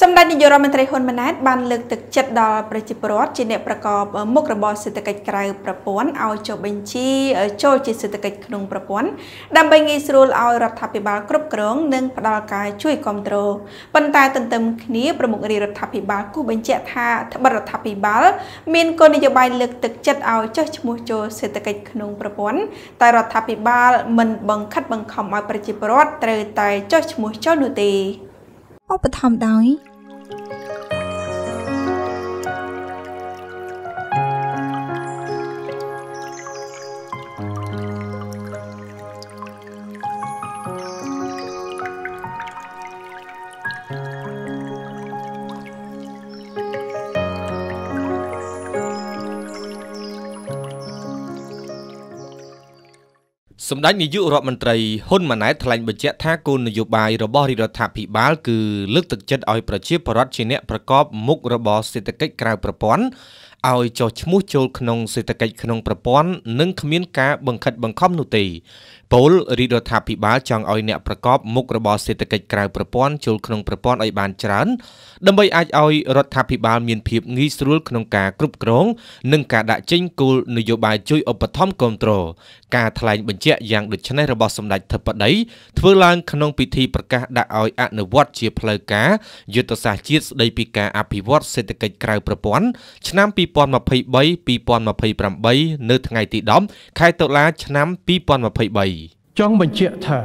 សម្ដេចនាយករដ្ឋមន្ត្រីហ៊ុនម៉ាណែតបានលើកទឹកចិត្តដល់ប្រជាពលរដ្ឋជាអ្នកប្រកបមុខរបរសេដ្ឋកិច្ចក្រៅប្រព័ន្ធឲ្យចុះបញ្ជីចូលជាសេដ្ឋកិច្ចក្នុងប្រព័ន្ធដើម្បីងាយស្រួលឲ្យរដ្ឋាភិបាលគ្រប់គ្រងនិងផ្ដល់ការជួយគ្រប់គ្រងប៉ុន្តែទន្ទឹមគ្នាប្រមុខរាជរដ្ឋាភិបាលគូបញ្ជាក់ថាត្បិតរដ្ឋាភិបាលមានគោលនយោបាយលើកទឹកចិត្តឲ្យចុះឈ្មោះចូលសេដ្ឋកិច្ចក្នុងប្រព័ន្ធតែរដ្ឋាភិបាលមិនបង្ខិតបង្ខំឲ្យប្រជាពលរដ្ឋត្រូវតែចុះឈ្មោះចូលនោះទេឧបត្ថម្ភដោយសម្ដេចនាយករដ្ឋមន្ត្រីហ៊ុនម៉ាណែតថ្លែងបញ្ជាក់ថាគោលនយោបាយរបស់រាជរដ្ឋាភិបាលគឺលើកទឹកចិត្តឲ្យប្រជាពលរដ្ឋជាអ្នកប្រកបមុខរបរសេដ្ឋកិច្ចក្រៅប្រព័ន្ធឲ្យចុះឈ្មោះចូលក្នុងសេដ្ឋកិច្ចក្នុងប្រព័ន្ធនិងគ្មានការបង្ខិតបង្ខំនោះទេពលរីរដ្ឋាភិបាលចង់ឲ្យអ្នកប្រកបមុខរបរសេដ្ឋកិច្ចក្រៅប្រព័ន្ធចូលក្នុងប្រព័ន្ធឲ្យបានច្រើនដើម្បីអាចឲ្យរដ្ឋាភិបាលមានភាពងាយស្រួលក្នុងការគ្រប់គ្រង និងការដាក់ចេញគោលនយោបាយជួយឧបត្ថម្ភគ្រប់គ្រងការថ្លែងបញ្ជាក់យ៉ាងដូចនេះរបស់សម្ដេចធិបតីធ្វើឡើងក្នុងពិធីប្រកាសដាក់ឲ្យអនុវត្តជាផ្លូវការយុទ្ធសាស្ត្រជាតិស្ដីពីការអភិវឌ្ឍសេដ្ឋកិច្ចក្រៅប្រព័ន្ធឆ្នាំ2000 2023-2028នៅថ្ងៃទី10ខែតុលាឆ្នាំ2023ចង់បញ្ជាក់ថា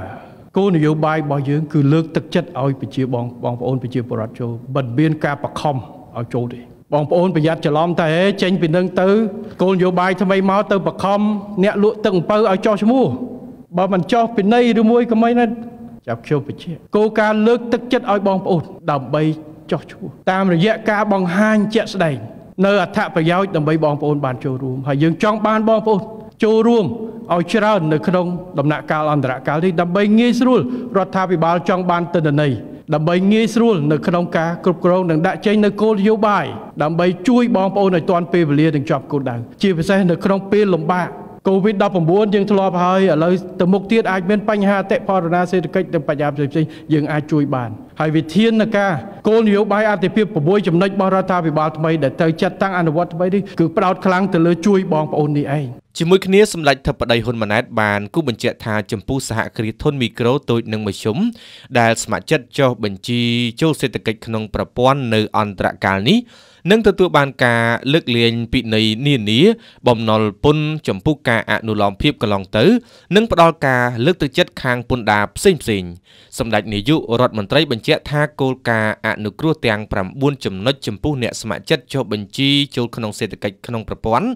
គោលនយោបាយរបស់យើងគឺលើកទឹកចិត្តឲ្យប្រជាបងបងប្អូនប្រជាពលរដ្ឋចូលមិនមានការបខំឲ្យចូលទេបងប្អូនប្រយ័ត្នច្រឡំតែចេញពីនឹងទៅគោលនយោបាយថ្មីមកទៅបខំអ្នកលក់ទឹកអំពៅឲ្យចោះឈ្មោះបើមិនចោះពីនៃឬមួយក៏មិនណាចាប់ខ្ញុំបញ្ជាក់គោលការណ៍លើកទឹកចិត្តឲ្យបងប្អូនដើម្បីចោះឈ្មោះតាមរយៈការបង្ហាញជាក់ស្ដែងនៅអត្ថប្រយោជន៍ដើម្បីបងប្អូនបានចូលរួមហើយយើងចង់បានបងប្អូនចូលរួមឲ្យច្រើន នៅក្នុងដំណាក់កាលអន្តរកាលនេះដើម្បីងាយស្រួលរដ្ឋាភិបាលចង់បានទិន្នន័យដើម្បីងាយស្រួលនៅក្នុងការគ្រប់គ្រងនិងដាក់ចេញនៅគោលនយោបាយដើម្បីជួយ បងប្អូនឲ្យទាន់ពេលវេលានិងជាប់គោលដៅជាពិសេសនៅក្នុងពេលលំបាក COVID-19 យើងធ្លាប់ហើយឥឡូវទៅមុខទៀតអាចមានបញ្ហាអតិផរណាសេដ្ឋកិច្ចនិងបញ្ហាផ្សេងៗយើងអាចជួយបានហើយវិធានការគោលនយោបាយអតិភិប6ចំណុចរបស់រដ្ឋាភិបាលថ្មីដែលត្រូវចាត់តាំងអនុវត្តថ្មីនេះគឺផ្ដោតខ្លាំងទៅលើជួយបងប្អូននេះឯងជាមួយគ្នាសម្ដេចធិបតីហ៊ុនម៉ាណែតបានគូបញ្ជាក់ថាចម្ពោះសហគ្រាសធុនមីក្រូតូច និងមធ្យមដែលស្ម័គ្រចិត្តចុះបញ្ជីចូល សេដ្ឋកិច្ចក្នុងប្រព័ន្ធនៅអន្តរកាលនេះនឹងទទួលបានការលើកលែងពីនៃនានាបំណុលពន្ធចំពោះការអនុលោមភាពកន្លងទៅ និងផ្ដល់ការលើកទឹកចិត្តខាងពន្ធដារផ្សេងផ្សេងសម្ដេចនាយករដ្ឋមន្ត្រីបញ្ជាក់ថាគោលការណ៍អនុគ្រោះទាំង9ចំណុចចំពោះអ្នកស្ម័គ្រចិត្តចុះបញ្ជីចូលក្នុងសេដ្ឋកិច្ចក្នុងប្រព័ន្ធ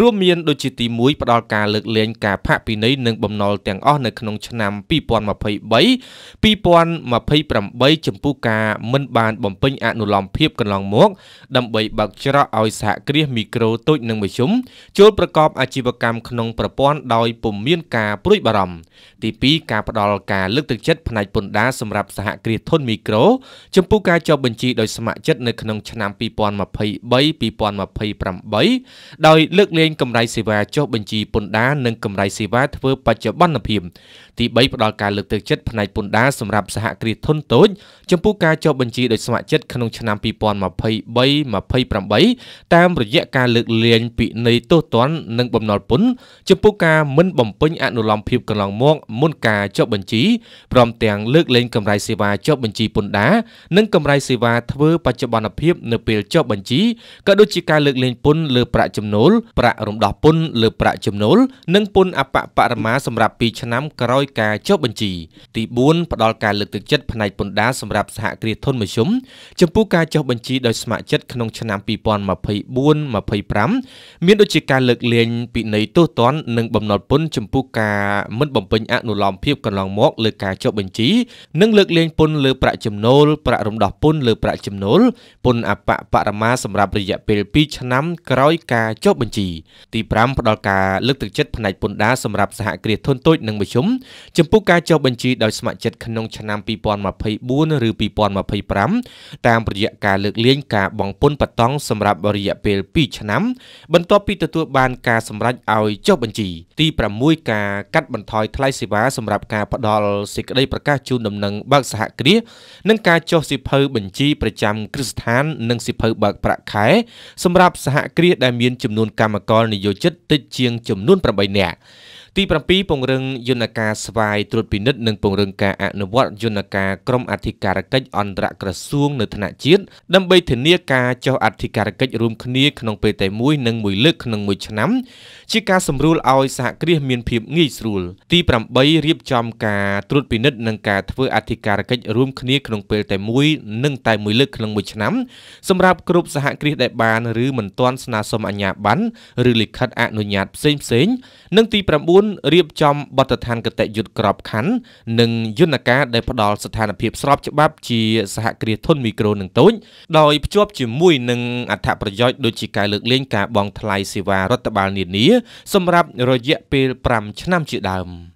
រួមមានដូចជាទី2021ផ្ដល់ការលើកលែងការផាកពិន័យនិងបំណុលទាំងអស់នៅក្នុងឆ្នាំ2023 2028ចំពោះការមិនបានបំពេញអនុលោមភាពកន្លងមក ដើម្បីបើកច្រកឲ្យសហគ្រាសមីក្រូតូចនិងមធ្យមចូលប្រកបអាជីវកម្មក្នុងប្រព័ន្ធដោយពុំមានការព្រួយបារម្ភទី2ការផ្ដល់ការលើកទឹកចិត្តផ្នែកពន្ធដារសម្រាប់សហគ្រាសធុនមីក្រូចំពោះការចុះបញ្ជីដោយស្ម័គ្រចិត្តនៅក្នុងឆ្នាំ2023 2028ដោយលើកលែងកម្រៃសេវាចុះបញ្ជីពន្ធដារនិងកម្រៃសេវាធ្វើបច្ចុប្បន្នភាពទី3ផ្ដល់ការលើកទឹកចិត្តផ្នែកពន្ធដារសម្រាប់សហគ្រាសធុនតូចចំពោះការចុះបញ្ជីដោយស្ម័គ្រចិត្តក្នុងឆ្នាំ2023 28តាម រយៈការលើកលែងពិន័យទោសទណ្ឌនិងបំណុលពន្ធចំពោះការមិន បំពេញអនុលោមភាពកន្លងមកមុនការចុះបញ្ជីព្រម ទាំងលើកលែងកម្រៃសេវាចុះបញ្ជីពន្ធដារនិងកម្រៃសេវាធ្វើបច្ចុប្បន្នភាព នៅពេលចុះបញ្ជីក៏ដូចជាការលើកលែងពន្ធលើប្រាក់ចំណូលប្រាក់រំដោះពន្ធលើប្រាក់ចំណូលនិងពន្ធអបបរមាសម្រាប់2ឆ្នាំក្រោយការចុះបញ្ជីទី4ផ្ដល់ការលើកទឹកចិត្តផ្នែកពន្ធដារសម្រាប់សហគ្រាសធុនមធ្យមចំពោះការចុះបញ្ជីដោយស្ម័គ្រចិត្តក្នុងឆ្នាំ2024-25មានដូចជាការលើកលែងពិន័យទោសទណ្ឌនិងបំណុលពន្ធចំពោះការមិនបំពេញអនុលោមភាព កន្លងមកលើការចុះបញ្ជីនិងលើកលែងពន្ធលើប្រាក់ចំណូលប្រាក់រំដោះពន្ធលើប្រាក់ចំណូលពន្ធអបបរមាសម្រាប់រយៈពេល2ឆ្នាំ ក្រោយការចុះបញ្ជីទី5ផ្ដល់ការលើកទឹកចិត្តផ្នែកពន្ធដារសម្រាប់សហគ្រាសធុនតូចនិងមធ្យមចំពោះការចុះបញ្ជីដោយស្ម័គ្រចិត្តក្នុងឆ្នាំ2024ឬ2025តាមរយៈការលើកលែងការបង់ពន្ធបតង់សម្រាប់រយៈពេល2ឆ្នាំ បន្ទាប់ពីទទួលបានការសម្រេចឲ្យចុះបញ្ជីទី6ការកាត់បន្ថយថ្លៃសេវាសម្រាប់ការផ្ដល់សេចក្តីប្រកាស ជូនដំណឹងបើកសហគ្រាសនិងការចុះសិភៅបញ្ជីប្រចាំគ្រឹះស្ថាននិងសិភៅបើកប្រាក់ខែសម្រាប់សហគ្រាសដែលមានចំនួនកម្មករនិយោជិតតិចជាងចំនួន8នាក់ទី7ពង្រឹងយន្តការស្វ័យត្រួតពិនិត្យនិងពង្រឹងការអនុវត្តយន្តការក្រមអធិការកិច្ចអន្តរក្រសួងនៅថ្នាក់ជាតិដើម្បីធានាការចុះអធិការកិច្ចរួមគ្នាក្នុងពេលតែមួយនិងមួយលើកក្នុងមួយឆ្នាំជាការសម្រួលឲ្យសហគ្រាសមានភាពងាយស្រួលទី8រៀបចំការត្រួតពិនិត្យនិងការធ្វើអធិការកិច្ចរួមគ្នាក្នុងពេលតែមួយនិងតែមួយលើកក្នុងមួយឆ្នាំ សម្រាប់គ្រប់សហគ្រាសដែលបានឬមិនទាន់ស្នើសុំអាជ្ញាប័ណ្ណឬលិខិតអនុញ្ញាតផ្សេងៗនិងទី9នរៀបចំបទដ្ឋានគតិយុត្តក្របខ័ណ្ឌនិងយន្តការដែលផ្ដល់ស្ថានភាពស្របច្បាប់ជាសហគ្រាសធុនមីក្រូនិងតូចដោយភ្ជាប់ជាមួយនឹងអត្ថប្រយោជន៍ដូចជាការលើកលែងការបង់ថ្លៃសេវារដ្ឋបាលនានាសម្រាប់រយៈពេល5ឆ្នាំជាដើម។